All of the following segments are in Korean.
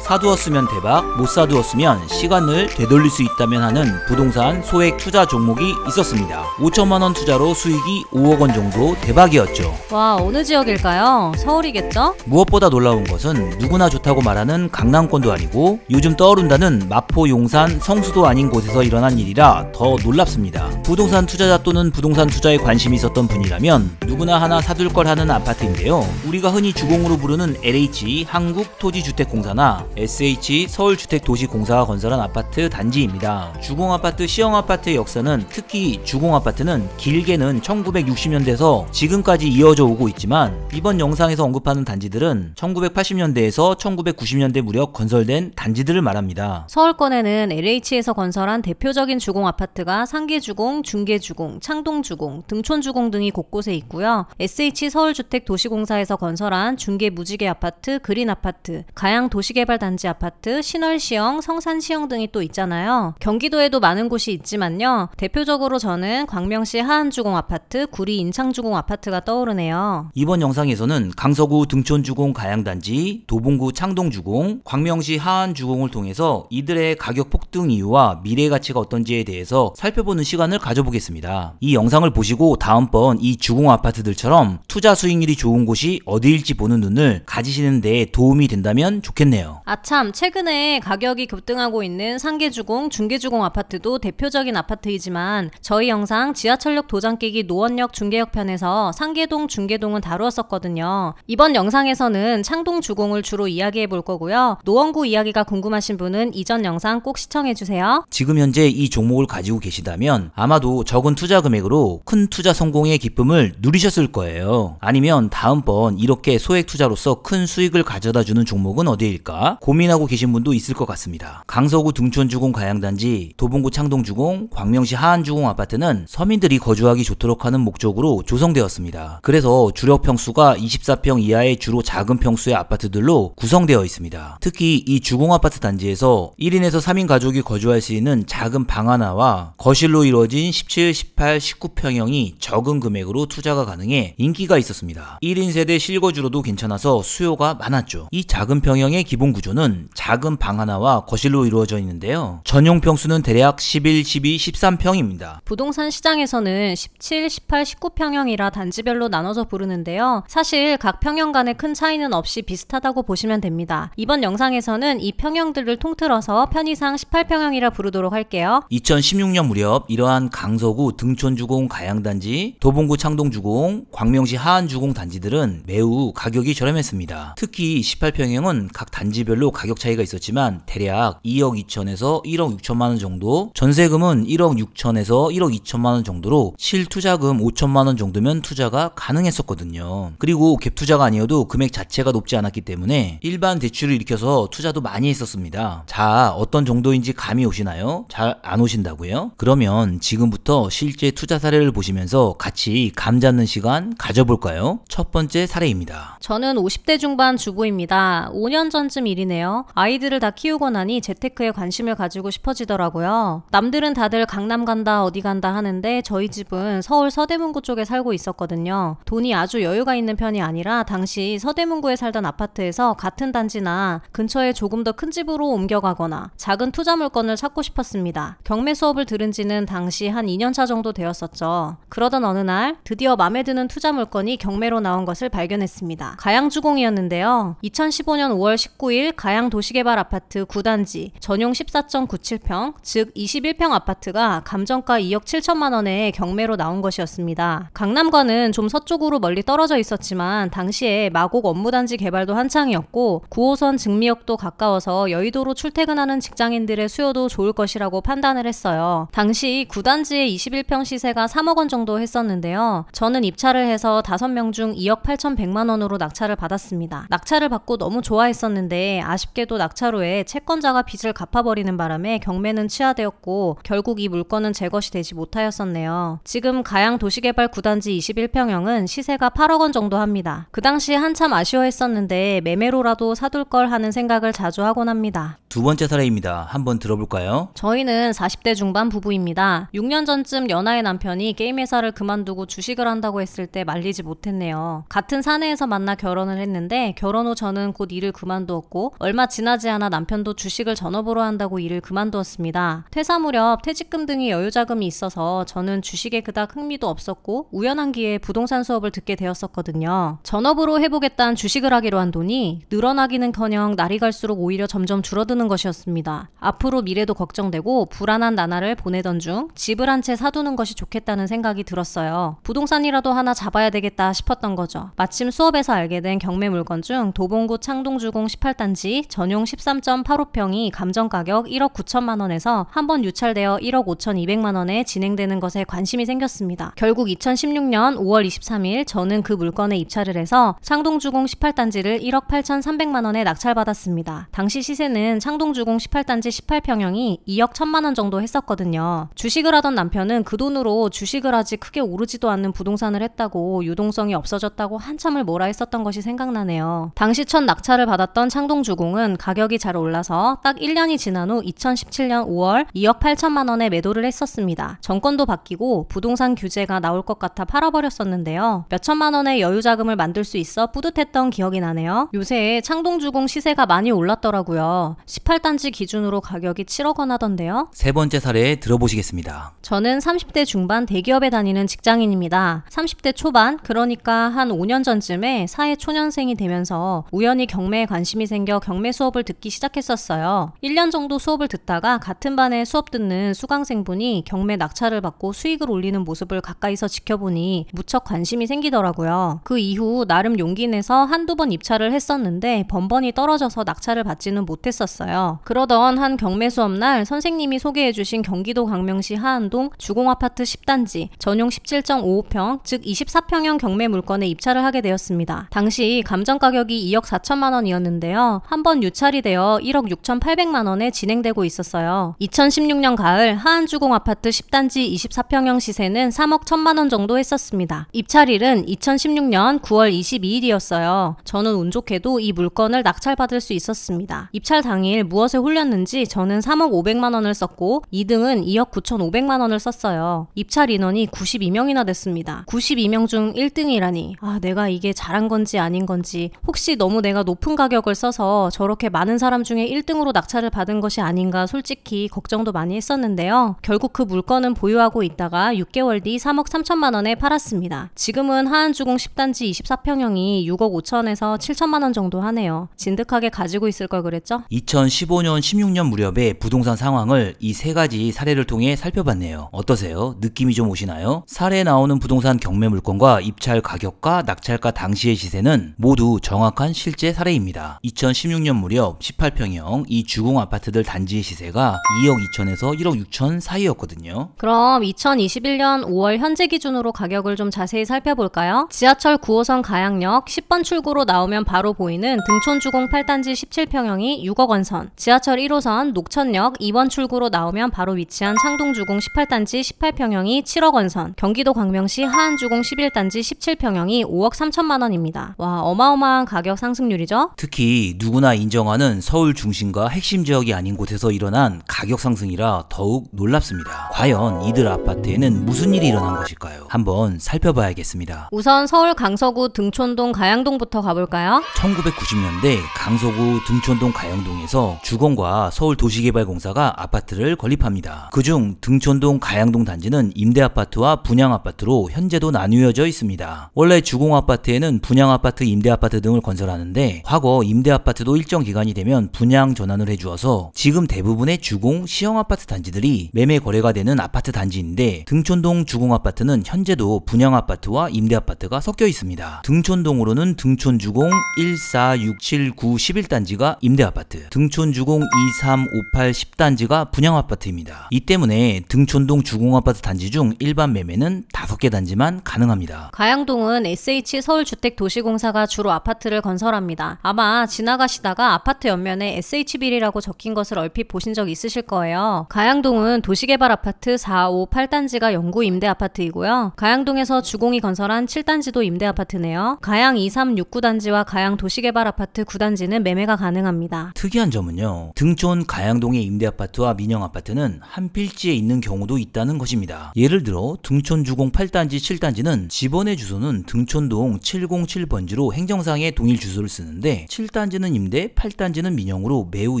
사두었으면 대박, 못 사두었으면 시간을 되돌릴 수 있다면 하는 부동산 소액 투자 종목이 있었습니다. 5천만원 투자로 수익이 5억원 정도 대박이었죠. 와, 어느 지역일까요? 서울이겠죠? 무엇보다 놀라운 것은 누구나 좋다고 말하는 강남권도 아니고 요즘 떠오른다는 마포 용산 성수도 아닌 곳에서 일어난 일이라 더 놀랍습니다. 부동산 투자자 또는 부동산 투자에 관심이 있었던 분이라면 누구나 하나 사둘 걸 하는 아파트인데요. 우리가 흔히 주공으로 부르는 LH 한국토지주택공사나 SH 서울주택도시공사가 건설한 아파트 단지입니다. 주공아파트 시형아파트의 역사는 특히 주공아파트는 길게는 1960년대에서 지금까지 이어져 오고 있지만 이번 영상에서 언급하는 단지들은 1980년대에서 1990년대 무렵 건설된 단지들을 말합니다. 서울권에는 LH에서 건설한 대표적인 주공아파트가 상계주공, 중계주공, 창동주공, 등촌주공 등이 곳곳에 있고요. SH 서울주택도시공사에서 건설한 중계무지개아파트, 그린아파트, 가양도시개발 개발단지 아파트, 신월시형, 성산시형 등이 또 있잖아요. 경기도에도 많은 곳이 있지만요. 대표적으로 저는 광명시 하안주공 아파트, 구리 인창주공 아파트가 떠오르네요. 이번 영상에서는 강서구 등촌주공 가양단지, 도봉구 창동주공, 광명시 하안주공을 통해서 이들의 가격 폭등 이유와 미래 가치가 어떤지에 대해서 살펴보는 시간을 가져보겠습니다. 이 영상을 보시고 다음번 이 주공 아파트들처럼 투자 수익률이 좋은 곳이 어디일지 보는 눈을 가지시는 데 도움이 된다면 좋겠네요. 아참, 최근에 가격이 급등하고 있는 상계주공, 중계주공 아파트도 대표적인 아파트이지만 저희 영상 지하철역 도장 깨기 노원역 중계역 편에서 상계동, 중계동은 다루었었거든요. 이번 영상에서는 창동 주공을 주로 이야기해 볼 거고요. 노원구 이야기가 궁금하신 분은 이전 영상 꼭 시청해 주세요. 지금 현재 이 종목을 가지고 계시다면 아마도 적은 투자 금액으로 큰 투자 성공의 기쁨을 누리셨을 거예요. 아니면 다음번 이렇게 소액 투자로서 큰 수익을 가져다 주는 종목은 어디일까? 고민하고 계신 분도 있을 것 같습니다. 강서구 등촌주공 가양단지, 도봉구 창동주공, 광명시 하안주공 아파트는 서민들이 거주하기 좋도록 하는 목적으로 조성되었습니다. 그래서 주력 평수가 24평 이하의 주로 작은 평수의 아파트들로 구성되어 있습니다. 특히 이 주공 아파트 단지에서 1인에서 3인 가족이 거주할 수 있는 작은 방 하나와 거실로 이루어진 17, 18, 19평형이 적은 금액으로 투자가 가능해 인기가 있었습니다. 1인 세대 실거주로도 괜찮아서 수요가 많았죠. 이 작은 평형의 기본 구조 평수는 작은 방 하나와 거실로 이루어져 있는데요. 전용 평수는 대략 11, 12, 13평입니다. 부동산 시장에서는 17, 18, 19평형이라 단지별로 나눠서 부르는데요. 사실 각 평형 간의 큰 차이는 없이 비슷하다고 보시면 됩니다. 이번 영상에서는 이 평형들을 통틀어서 편의상 18평형이라 부르도록 할게요. 2016년 무렵 이러한 강서구 등촌주공 가양단지, 도봉구 창동주공, 광명시 하안주공 단지들은 매우 가격이 저렴했습니다. 특히 18평형은 각 단지별로 별로 가격 차이가 있었지만 대략 2억 2천에서 1억 6천만 원 정도 전세금은 1억 6천에서 1억 2천만 원 정도로 실투자금 5천만 원 정도면 투자가 가능했었거든요. 그리고 갭 투자가 아니어도 금액 자체가 높지 않았기 때문에 일반 대출을 일으켜서 투자도 많이 했었습니다. 자 어떤 정도인지 감이 오시나요? 잘 안 오신다고요? 그러면 지금부터 실제 투자 사례를 보시면서 같이 감 잡는 시간 가져볼까요? 첫 번째 사례입니다. 저는 50대 중반 주부입니다. 5년 전쯤 일인 계시네요. 아이들을 다 키우고 나니 재테크에 관심을 가지고 싶어지더라고요. 남들은 다들 강남 간다, 어디 간다 하는데 저희 집은 서울 서대문구 쪽에 살고 있었거든요. 돈이 아주 여유가 있는 편이 아니라 당시 서대문구에 살던 아파트에서 같은 단지나 근처에 조금 더 큰 집으로 옮겨가거나 작은 투자 물건을 찾고 싶었습니다. 경매 수업을 들은 지는 당시 한 2년차 정도 되었었죠. 그러던 어느 날 드디어 마음에 드는 투자 물건이 경매로 나온 것을 발견했습니다. 가양주공이었는데요. 2015년 5월 19일 가양 도시개발 아파트 9단지 전용 14.97평, 즉 21평 아파트가 감정가 2억 7천만 원의 경매로 나온 것이었습니다. 강남과는 좀 서쪽으로 멀리 떨어져 있었지만 당시에 마곡 업무단지 개발도 한창이었고 9호선 증미역도 가까워서 여의도로 출퇴근하는 직장인들의 수요도 좋을 것이라고 판단을 했어요. 당시 9단지의 21평 시세가 3억 원 정도 했었는데요. 저는 입찰을 해서 5명 중 2억 8천 100만 원으로 낙찰을 받았습니다. 낙찰을 받고 너무 좋아했었는데 아쉽게도 낙찰호에 채권자가 빚을 갚아버리는 바람에 경매는 취하되었고 결국 이 물건은 제것이 되지 못하였었네요. 지금 가양 도시개발 구단지 21평형은 시세가 8억 원 정도 합니다. 그 당시 한참 아쉬워했었는데 매매로라도 사둘 걸 하는 생각을 자주 하곤 합니다. 두 번째 사례입니다. 한번 들어볼까요? 저희는 40대 중반 부부입니다. 6년 전쯤 연하의 남편이 게임 회사를 그만두고 주식을 한다고 했을 때 말리지 못했네요. 같은 사내에서 만나 결혼을 했는데 결혼 후 저는 곧 일을 그만두었고 얼마 지나지 않아 남편도 주식을 전업으로 한다고 일을 그만두었습니다. 퇴사 무렵 퇴직금 등이 여유자금이 있어서 저는 주식에 그닥 흥미도 없었고 우연한 기회에 부동산 수업을 듣게 되었었거든요. 전업으로 해보겠다는 주식을 하기로 한 돈이 늘어나기는커녕 날이 갈수록 오히려 점점 줄어드는 것이었습니다. 앞으로 미래도 걱정되고 불안한 나날을 보내던 중 집을 한 채 사두는 것이 좋겠다는 생각이 들었어요. 부동산이라도 하나 잡아야 되겠다 싶었던 거죠. 마침 수업에서 알게 된 경매 물건 중 도봉구 창동주공 18단지 단지 전용 13.85평이 감정가격 1억 9천만 원에서 한 번 유찰되어 1억 5,200만 원에 진행되는 것에 관심이 생겼습니다. 결국 2016년 5월 23일 저는 그 물건에 입찰을 해서 창동주공 18단지를 1억 8,300만 원에 낙찰받았습니다. 당시 시세는 창동주공 18단지 18평형이 2억 1천만 원 정도 했었거든요. 주식을 하던 남편은 그 돈으로 주식을 하지 크게 오르지도 않는 부동산을 했다고 유동성이 없어졌다고 한참을 몰아 했었던 것이 생각나네요. 당시 첫 낙찰을 받았던 창동주공 주공은 가격이 잘 올라서 딱 1년이 지난 후 2017년 5월 2억 8천만 원에 매도를 했었습니다. 정권도 바뀌고 부동산 규제가 나올 것 같아 팔아버렸었는데요. 몇천만 원의 여유 자금을 만들 수 있어 뿌듯했던 기억이 나네요. 요새 창동주공 시세가 많이 올랐더라고요. 18단지 기준으로 가격이 7억 원 하던데요. 세 번째 사례 들어보시겠습니다. 저는 30대 중반 대기업에 다니는 직장인입니다. 30대 초반, 그러니까 한 5년 전쯤에 사회 초년생이 되면서 우연히 경매에 관심이 생겨 경매 수업을 듣기 시작했었어요. 1년 정도 수업을 듣다가 같은 반에 수업 듣는 수강생분이 경매 낙찰을 받고 수익을 올리는 모습을 가까이서 지켜보니 무척 관심이 생기더라고요. 그 이후 나름 용기 내서 한두 번 입찰을 했었는데 번번이 떨어져서 낙찰을 받지는 못했었어요. 그러던 한 경매 수업 날 선생님이 소개해주신 경기도 광명시 하안동 주공아파트 10단지 전용 17.55평 즉 24평형 경매 물건에 입찰을 하게 되었습니다. 당시 감정 가격이 2억 4천만 원이었는데요. 한번 유찰이 되어 1억 6,800만 원에 진행되고 있었어요. 2016년 가을 하한주공 아파트 10단지 24평형 시세는 3억 1천만 원 정도 했었습니다. 입찰일은 2016년 9월 22일이었어요. 저는 운 좋게도 이 물건을 낙찰받을 수 있었습니다. 입찰 당일 무엇에 홀렸는지 저는 3억 500만 원을 썼고 2등은 2억 9,500만 원을 썼어요. 입찰 인원이 92명이나 됐습니다. 92명 중 1등이라니. 아, 내가 이게 잘한 건지 아닌 건지 혹시 너무 내가 높은 가격을 써서 저렇게 많은 사람 중에 1등으로 낙찰을 받은 것이 아닌가 솔직히 걱정도 많이 했었는데요. 결국 그 물건은 보유하고 있다가 6개월 뒤 3억 3천만 원에 팔았습니다. 지금은 하한주공 10단지 24평형이 6억 5천에서 7천만 원 정도 하네요. 진득하게 가지고 있을 걸 그랬죠? 2015년 16년 무렵의 부동산 상황을 이 세 가지 사례를 통해 살펴봤네요. 어떠세요? 느낌이 좀 오시나요? 사례에 나오는 부동산 경매 물건과 입찰 가격과 낙찰가 당시의 시세는 모두 정확한 실제 사례입니다. 2015 2016년 무렵 18평형 이 주공 아파트들 단지의 시세가 2억 2천에서 1억 6천 사이였거든요. 그럼 2021년 5월 현재 기준으로 가격을 좀 자세히 살펴볼까요? 지하철 9호선 가양역 10번 출구로 나오면 바로 보이는 등촌주공 8단지 17평형이 6억 원선, 지하철 1호선 녹천역 2번 출구로 나오면 바로 위치한 창동주공 18단지 18평형이 7억 원선, 경기도 광명시 하안주공 11단지 17평형이 5억 3천만 원입니다. 와 어마어마한 가격 상승률이죠? 특히 누 누구나 인정하는 서울 중심과 핵심 지역이 아닌 곳에서 일어난 가격 상승이라 더욱 놀랍습니다. 과연 이들 아파트에는 무슨 일이 일어난 것일까요? 한번 살펴봐야겠습니다. 우선 서울 강서구 등촌동 가양동부터 가볼까요? 1990년대 강서구 등촌동 가양동에서 주공과 서울도시개발공사가 아파트를 건립합니다. 그중 등촌동 가양동 단지는 임대아파트와 분양아파트로 현재도 나뉘어져 있습니다. 원래 주공아파트에는 분양아파트, 임대아파트 등을 건설하는데 과거 임대아파트 아파트도 일정 기간이 되면 분양 전환을 해주어서 지금 대부분의 주공 시형 아파트 단지들이 매매 거래가 되는 아파트 단지인데 등촌동 주공 아파트는 현재도 분양 아파트와 임대 아파트가 섞여 있습니다. 등촌동으로는 등촌 주공 1, 4, 6, 7, 9, 11단지가 임대 아파트, 등촌 주공 2, 3, 5, 8, 10단지가 분양 아파트입니다. 이 때문에 등촌동 주공 아파트 단지 중 일반 매매는 5개 단지만 가능합니다. 가양동은 SH 서울주택도시공사가 주로 아파트를 건설합니다. 아마 지나가 걸어가시다가 아파트 옆면에 SH빌이라고 적힌 것을 얼핏 보신 적 있으실 거예요. 가양동은 도시개발 아파트 4, 5, 8단지가 영구 임대 아파트이고요. 가양동에서 주공이 건설한 7단지도 임대 아파트네요. 가양 2, 3, 6, 9단지와 가양 도시개발 아파트 9단지는 매매가 가능합니다. 특이한 점은요. 등촌 가양동의 임대 아파트와 민영 아파트는 한 필지에 있는 경우도 있다는 것입니다. 예를 들어 등촌 주공 8단지 7단지는 집원의 주소는 등촌동 707번지로 행정상의 동일 주소를 쓰는데 7단지는 민영임대 8단지는 민영으로 매우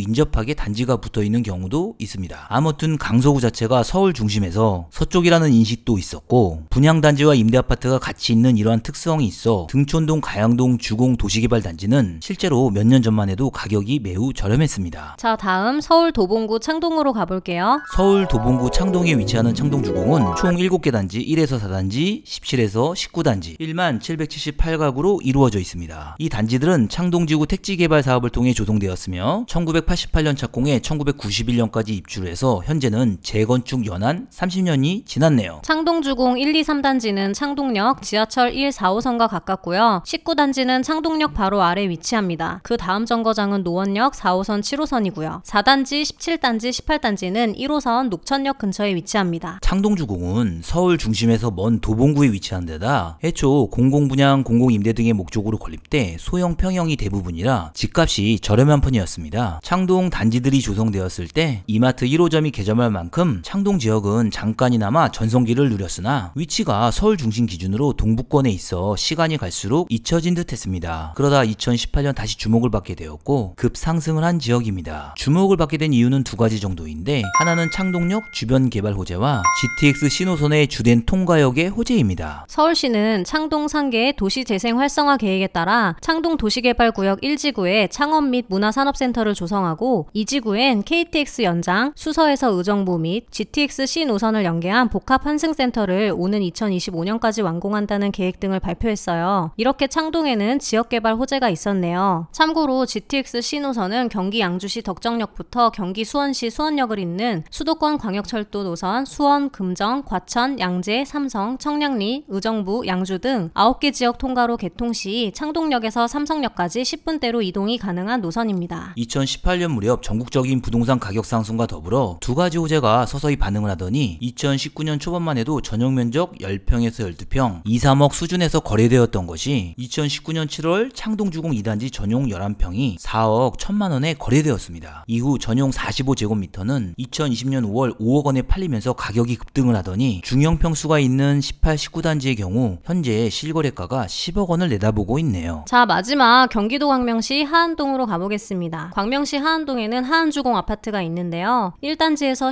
인접하게 단지가 붙어 있는 경우도 있습니다. 아무튼 강서구 자체가 서울 중심에서 서쪽이라는 인식도 있었고 분양단지와 임대아파트가 같이 있는 이러한 특성이 있어 등촌동 가양동 주공 도시개발단지는 실제로 몇 년 전만 해도 가격이 매우 저렴했습니다. 자 다음 서울 도봉구 창동으로 가볼게요. 서울 도봉구 창동에 위치하는 창동주공은 총 7개 단지 1에서 4단지 17에서 19단지 1만 778가구로 이루어져 있습니다. 이 단지들은 창동지구 택지개발 사 사업을 통해 조성되었으며 1988년 착공해 1991년까지 입주를 해서 현재는 재건축 연한 30년이 지났네요. 창동주공 1, 2, 3단지는 창동역 지하철 1, 4호선과 가깝고요. 19단지는 창동역 바로 아래 위치합니다. 그 다음 정거장은 노원역 4호선 7호선이고요. 4단지, 17단지, 18단지는 1호선 녹천역 근처에 위치합니다. 창동주공은 서울 중심에서 먼 도봉구에 위치한 데다 애초 공공분양, 공공임대 등의 목적으로 건립돼 소형 평형이 대부분이라 집값 집값이 저렴한 편이었습니다. 창동 단지들이 조성되었을 때 이마트 1호점이 개점할 만큼 창동 지역은 잠깐이나마 전성기를 누렸으나 위치가 서울 중심 기준으로 동북권에 있어 시간이 갈수록 잊혀진 듯 했습니다. 그러다 2018년 다시 주목을 받게 되었고 급상승을 한 지역입니다. 주목을 받게 된 이유는 두 가지 정도인데 하나는 창동역 주변 개발 호재와 GTX 신호선의 주된 통과역의 호재입니다. 서울시는 창동 상계의 도시재생 활성화 계획에 따라 창동 도시개발구역 1지구에 창업 및 문화산업센터를 조성하고 이 지구엔 KTX 연장, 수서에서 의정부 및 GTX 신노선을 연계한 복합 환승센터를 오는 2025년까지 완공한다는 계획 등을 발표했어요. 이렇게 창동에는 지역개발 호재가 있었네요. 참고로 GTX 신노선은 경기 양주시 덕정역부터 경기 수원시 수원역을 잇는 수도권 광역철도 노선 수원, 금정, 과천, 양재, 삼성, 청량리, 의정부, 양주 등 9개 지역 통과로 개통 시 창동역에서 삼성역까지 10분대로 이동이 적용이 가능한 노선입니다. 2018년 무렵 전국적인 부동산 가격 상승과 더불어 두 가지 호재가 서서히 반응을 하더니 2019년 초반만 해도 전용 면적 10평에서 12평, 2, 3억 수준에서 거래되었던 것이 2019년 7월 창동주공 2단지 전용 11평이 4억 1천만 원에 거래되었습니다. 이후 전용 45제곱미터는 2020년 5월 5억 원에 팔리면서 가격이 급등을 하더니 중형 평수가 있는 18, 19단지의 경우 현재 실거래가가 10억 원을 내다보고 있네요. 자 마지막 경기도 광명시 하 하안동으로 가보겠습니다. 광명시 하안동에는 하안주공 아파트가 있는데요. 1단지에서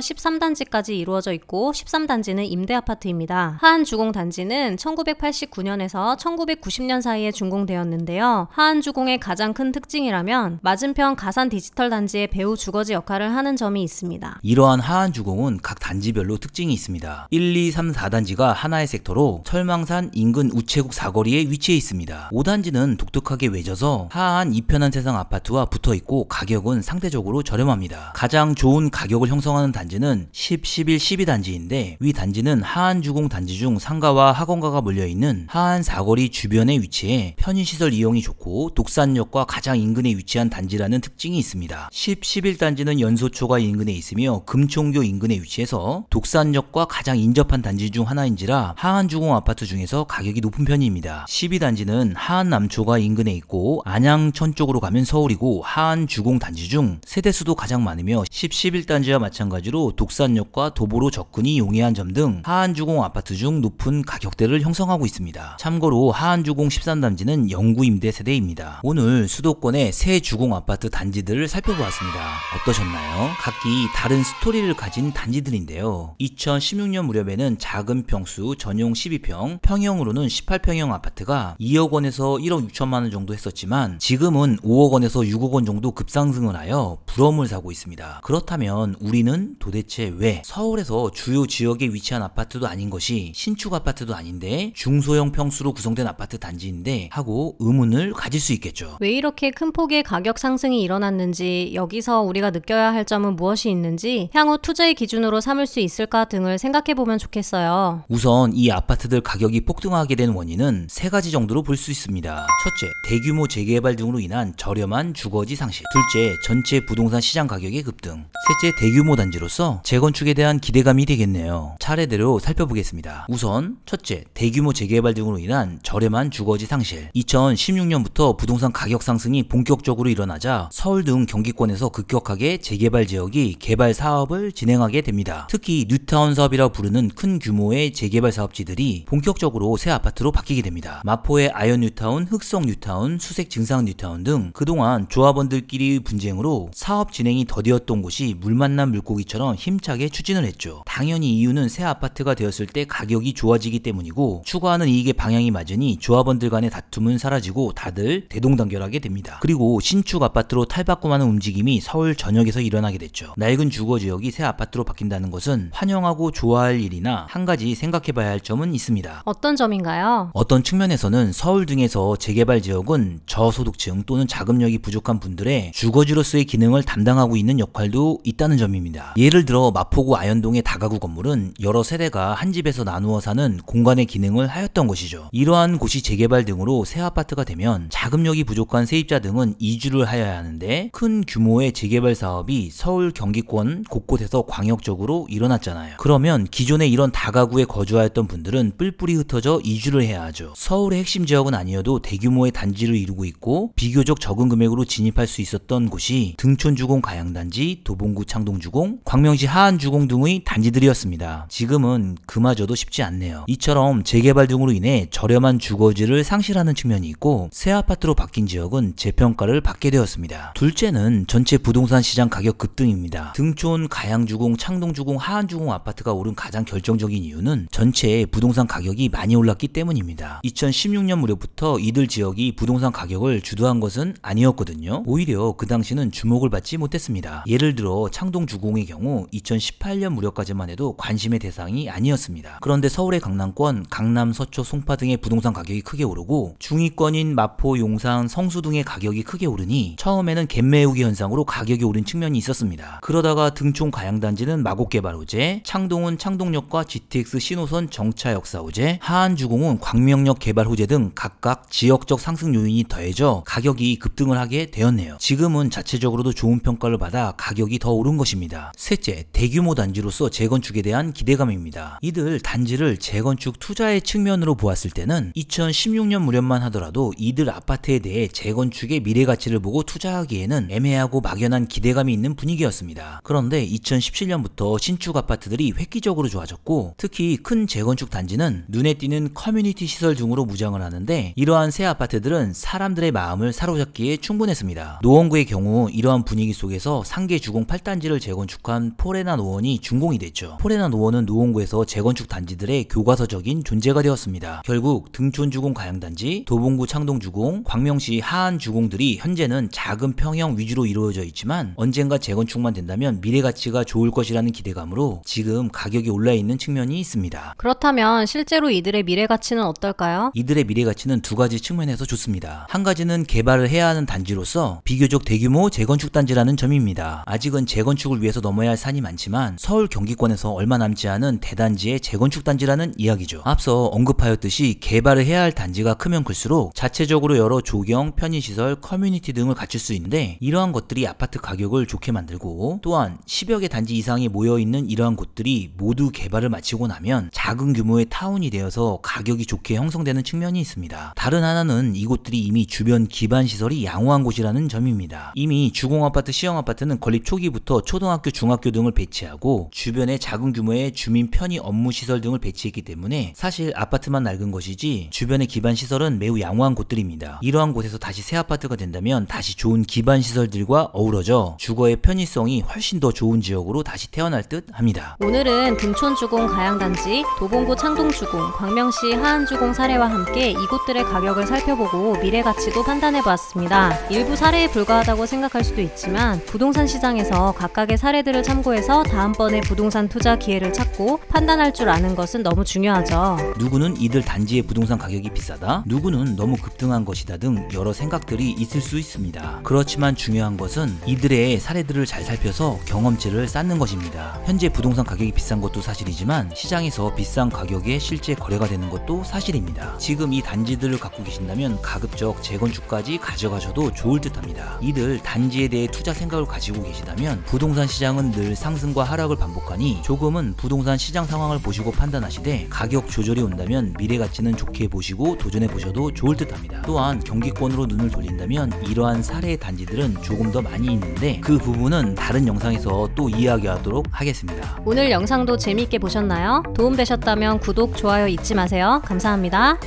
13단지까지 이루어져 있고 13단지는 임대 아파트입니다. 하안주공 단지는 1989년에서 1990년 사이에 준공되었는데요. 하안주공의 가장 큰 특징이라면 맞은편 가산 디지털 단지의 배후 주거지 역할을 하는 점이 있습니다. 이러한 하안주공은 각 단지별로 특징이 있습니다. 1, 2, 3, 4단지가 하나의 섹터로 철망산 인근 우체국 사거리에 위치해 있습니다. 5단지는 독특하게 외져서 하안 이편한 주세상 아파트와 붙어 있고 가격은 상대적으로 저렴합니다. 가장 좋은 가격을 형성하는 단지는 10, 11, 12단지인데 위 단지는 하안주공 단지 중 상가와 학원가가 몰려있는 하안 사거리 주변에 위치해 편의시설 이용이 좋고 독산역과 가장 인근에 위치한 단지라는 특징이 있습니다. 10, 11단지는 연소초가 인근에 있으며 금총교 인근에 위치해서 독산역과 가장 인접한 단지 중 하나인지라 하안주공 아파트 중에서 가격이 높은 편입니다. 12단지는 하안 남초가 인근에 있고 안양천 쪽으로 가 가면 서울이고 하안 주공 단지 중 세대수도 가장 많으며 10, 11단지와 마찬가지로 독산역과 도보로 접근이 용이한 점 등 하안주공 아파트 중 높은 가격대를 형성하고 있습니다. 참고로 하안주공 13단지는 영구임대 세대입니다. 오늘 수도권의 새 주공 아파트 단지들을 살펴보았습니다. 어떠셨나요? 각기 다른 스토리를 가진 단지들인데요. 2016년 무렵에는 작은 평수 전용 12평, 평형으로는 18평형 아파트가 2억 원에서 1억 6천만 원 정도 했었지만 지금은 5억 원에서 6억 원 정도 급상승을 하여 부럼을 사고 있습니다. 그렇다면 우리는 도대체 왜 서울에서 주요 지역에 위치한 아파트도 아닌 것이 신축 아파트도 아닌데 중소형 평수로 구성된 아파트 단지인데 하고 의문을 가질 수 있겠죠. 왜 이렇게 큰 폭의 가격 상승이 일어났는지 여기서 우리가 느껴야 할 점은 무엇이 있는지 향후 투자의 기준으로 삼을 수 있을까 등을 생각해 보면 좋겠어요. 우선 이 아파트들 가격이 폭등하게 된 원인은 세 가지 정도로 볼 수 있습니다. 첫째, 대규모 재개발 등으로 인한 저 저렴한 주거지 상실 둘째, 전체 부동산 시장 가격의 급등 셋째, 대규모 단지로서 재건축에 대한 기대감이 되겠네요. 차례대로 살펴보겠습니다. 우선 첫째, 대규모 재개발 등으로 인한 저렴한 주거지 상실 2016년부터 부동산 가격 상승이 본격적으로 일어나자 서울 등 경기권에서 급격하게 재개발 지역이 개발 사업을 진행하게 됩니다. 특히 뉴타운 사업이라 부르는 큰 규모의 재개발 사업지들이 본격적으로 새 아파트로 바뀌게 됩니다. 마포의 아현 뉴타운, 흑성 뉴타운, 수색 증상 뉴타운 등 그동안 조합원들끼리 분쟁으로 사업 진행이 더디었던 곳이 물 만난 물고기처럼 힘차게 추진을 했죠. 당연히 이유는 새 아파트가 되었을 때 가격이 좋아지기 때문이고 추구하는 이익의 방향이 맞으니 조합원들 간의 다툼은 사라지고 다들 대동단결하게 됩니다. 그리고 신축 아파트로 탈바꿈하는 움직임이 서울 전역에서 일어나게 됐죠. 낡은 주거 지역이 새 아파트로 바뀐다는 것은 환영하고 좋아할 일이나 한 가지 생각해봐야 할 점은 있습니다. 어떤 점인가요? 어떤 측면에서는 서울 등에서 재개발 지역은 저소득층 또는 작은 자금력이 부족한 분들의 주거지로서의 기능을 담당하고 있는 역할도 있다는 점입니다. 예를 들어 마포구 아현동의 다가구 건물은 여러 세대가 한 집에서 나누어 사는 공간의 기능을 하였던 것이죠. 이러한 곳이 재개발 등으로 새 아파트가 되면 자금력이 부족한 세입자 등은 이주를 하여야 하는데 큰 규모의 재개발 사업이 서울 경기권 곳곳에서 광역적으로 일어났잖아요. 그러면 기존에 이런 다가구에 거주하였던 분들은 뿔뿔이 흩어져 이주를 해야 하죠. 서울의 핵심 지역은 아니어도 대규모의 단지를 이루고 있고 비교적 적은 적은 금액으로 진입할 수 있었던 곳이 등촌주공 가양단지, 도봉구 창동주공, 광명시 하안주공 등의 단지들이었습니다. 지금은 그마저도 쉽지 않네요. 이처럼 재개발 등으로 인해 저렴한 주거지를 상실하는 측면이 있고 새 아파트로 바뀐 지역은 재평가를 받게 되었습니다. 둘째는 전체 부동산 시장 가격 급등입니다. 등촌, 가양주공, 창동주공, 하안주공 아파트가 오른 가장 결정적인 이유는 전체 부동산 가격이 많이 올랐기 때문입니다. 2016년 무렵부터 이들 지역이 부동산 가격을 주도한 것은 아니었거든요. 오히려 그 당시는 주목을 받지 못했습니다. 예를 들어 창동 주공의 경우 2018년 무렵까지만 해도 관심의 대상이 아니었습니다. 그런데 서울의 강남권, 강남, 서초, 송파 등의 부동산 가격이 크게 오르고 중위권인 마포, 용산, 성수 등의 가격이 크게 오르니 처음에는 갭매우기 현상으로 가격이 오른 측면이 있었습니다. 그러다가 등촌 가양단지는 마곡개발 호재, 창동은 창동역과 GTX 신호선 정차역사 호재, 하안주공은 광명역 개발 호재 등 각각 지역적 상승 요인이 더해져 가격이 급 급등을 하게 되었네요. 지금은 자체적으로도 좋은 평가를 받아 가격이 더 오른 것입니다. 셋째, 대규모 단지로서 재건축에 대한 기대감입니다. 이들 단지를 재건축 투자의 측면으로 보았을 때는 2016년 무렵만 하더라도 이들 아파트에 대해 재건축의 미래 가치를 보고 투자하기에는 애매하고 막연한 기대감이 있는 분위기였습니다. 그런데 2017년부터 신축 아파트들이 획기적으로 좋아졌고 특히 큰 재건축 단지는 눈에 띄는 커뮤니티 시설 등으로 무장을 하는데 이러한 새 아파트들은 사람들의 마음을 사로잡기 잡기에 충분했습니다. 노원구의 경우 이러한 분위기 속에서 상계 주공 8단지를 재건축한 포레나 노원이 준공이 됐죠. 포레나 노원은 노원구에서 재건축 단지들의 교과서적인 존재가 되었습니다. 결국 등촌 주공 가양단지, 도봉구 창동 주공, 광명시 하안 주공들이 현재는 작은 평형 위주로 이루어져 있지만 언젠가 재건축만 된다면 미래 가치가 좋을 것이라는 기대감으로 지금 가격이 올라 있는 측면이 있습니다. 그렇다면 실제로 이들의 미래 가치는 어떨까요? 이들의 미래 가치는 두 가지 측면에서 좋습니다. 한 가지는 개발을 해야 하는 단지로서 비교적 대규모 재건축 단지라는 점입니다. 아직은 재건축을 위해서 넘어야 할 산이 많지만 서울 경기권에서 얼마 남지 않은 대단지의 재건축 단지라는 이야기죠. 앞서 언급하였듯이 개발을 해야 할 단지가 크면 클수록 자체적으로 여러 조경, 편의시설, 커뮤니티 등을 갖출 수 있는데 이러한 것들이 아파트 가격을 좋게 만들고 또한 10여 개 단지 이상이 모여있는 이러한 곳들이 모두 개발을 마치고 나면 작은 규모의 타운이 되어서 가격이 좋게 형성되는 측면이 있습니다. 다른 하나는 이곳들이 이미 주변 기반 시설이 양호한 곳이라는 점입니다. 이미 주공아파트, 시형아파트는 건립 초기부터 초등학교, 중학교 등을 배치하고 주변에 작은 규모의 주민 편의 업무 시설 등을 배치했기 때문에 사실 아파트만 낡은 것이지 주변의 기반 시설은 매우 양호한 곳들입니다. 이러한 곳에서 다시 새 아파트가 된다면 다시 좋은 기반 시설들과 어우러져 주거의 편의성이 훨씬 더 좋은 지역으로 다시 태어날 듯 합니다. 오늘은 등촌주공 가양단지, 도봉구 창동주공, 광명시 하안주공 사례와 함께 이곳들의 가격을 살펴보고 미래 가치도 판단해 보았습니다. 있습니다. 일부 사례에 불과하다고 생각할 수도 있지만 부동산 시장에서 각각의 사례들을 참고해서 다음번에 부동산 투자 기회를 찾고 판단할 줄 아는 것은 너무 중요하죠. 누구는 이들 단지의 부동산 가격이 비싸다, 누구는 너무 급등한 것이다 등 여러 생각들이 있을 수 있습니다. 그렇지만 중요한 것은 이들의 사례들을 잘 살펴서 경험치를 쌓는 것입니다. 현재 부동산 가격이 비싼 것도 사실이지만 시장에서 비싼 가격에 실제 거래가 되는 것도 사실입니다. 지금 이 단지들을 갖고 계신다면 가급적 재건축까지 가져가 가져가셔도 좋을 듯 합니다. 이들 단지에 대해 투자 생각을 가지고 계시다면 부동산 시장은 늘 상승과 하락을 반복하니 조금은 부동산 시장 상황을 보시고 판단하시되 가격 조절이 온다면 미래 가치는 좋게 보시고 도전해 보셔도 좋을 듯 합니다. 또한 경기권으로 눈을 돌린다면 이러한 사례 단지들은 조금 더 많이 있는데 그 부분은 다른 영상에서 또 이야기하도록 하겠습니다. 오늘 영상도 재미있게 보셨나요? 도움되셨다면 구독, 좋아요 잊지 마세요. 감사합니다.